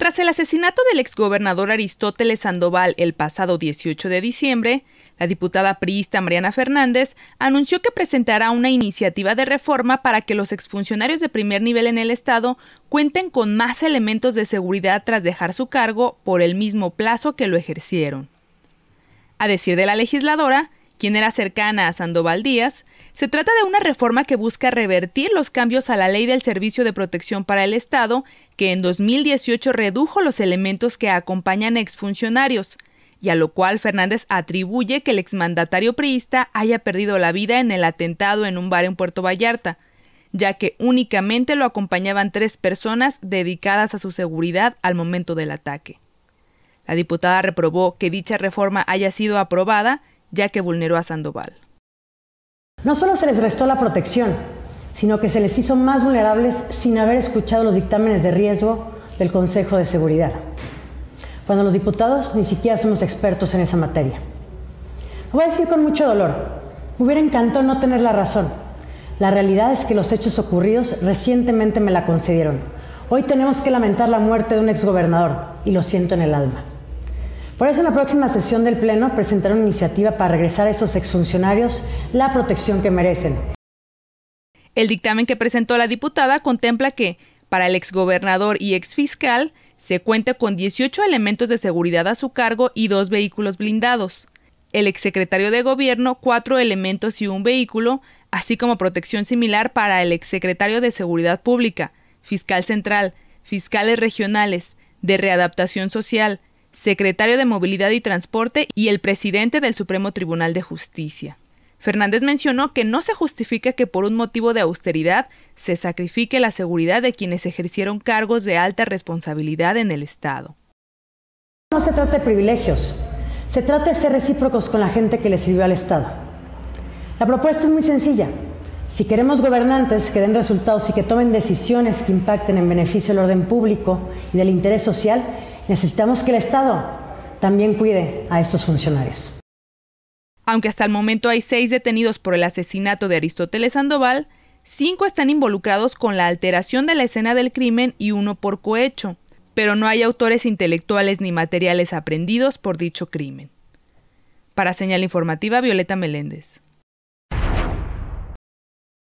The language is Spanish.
Tras el asesinato del exgobernador Aristóteles Sandoval el pasado 18 de diciembre, la diputada priista Mariana Fernández anunció que presentará una iniciativa de reforma para que los exfuncionarios de primer nivel en el Estado cuenten con más elementos de seguridad tras dejar su cargo por el mismo plazo que lo ejercieron. A decir de la legisladora, quien era cercana a Sandoval Díaz, se trata de una reforma que busca revertir los cambios a la ley del Servicio de Protección para el Estado, que en 2018 redujo los elementos que acompañan a exfuncionarios, y a lo cual Fernández atribuye que el exmandatario priista haya perdido la vida en el atentado en un bar en Puerto Vallarta, ya que únicamente lo acompañaban tres personas dedicadas a su seguridad al momento del ataque. La diputada reprobó que dicha reforma haya sido aprobada ya que vulneró a Sandoval. No solo se les restó la protección, sino que se les hizo más vulnerables sin haber escuchado los dictámenes de riesgo del Consejo de Seguridad, cuando los diputados ni siquiera somos expertos en esa materia. Lo voy a decir con mucho dolor, me hubiera encantado no tener la razón. La realidad es que los hechos ocurridos recientemente me la concedieron. Hoy tenemos que lamentar la muerte de un exgobernador y lo siento en el alma. Por eso en la próxima sesión del Pleno presentaré una iniciativa para regresar a esos exfuncionarios la protección que merecen. El dictamen que presentó la diputada contempla que, para el exgobernador y exfiscal, se cuenta con 18 elementos de seguridad a su cargo y dos vehículos blindados. El exsecretario de Gobierno, cuatro elementos y un vehículo, así como protección similar para el exsecretario de Seguridad Pública, fiscal central, fiscales regionales, de readaptación social, secretario de Movilidad y Transporte y el presidente del Supremo Tribunal de Justicia. Fernández mencionó que no se justifica que por un motivo de austeridad se sacrifique la seguridad de quienes ejercieron cargos de alta responsabilidad en el Estado. No se trata de privilegios, se trata de ser recíprocos con la gente que le sirvió al Estado. La propuesta es muy sencilla. Si queremos gobernantes que den resultados y que tomen decisiones que impacten en beneficio del orden público y del interés social, necesitamos que el Estado también cuide a estos funcionarios. Aunque hasta el momento hay seis detenidos por el asesinato de Aristóteles Sandoval, cinco están involucrados con la alteración de la escena del crimen y uno por cohecho, pero no hay autores intelectuales ni materiales aprendidos por dicho crimen. Para señal informativa, Violeta Meléndez.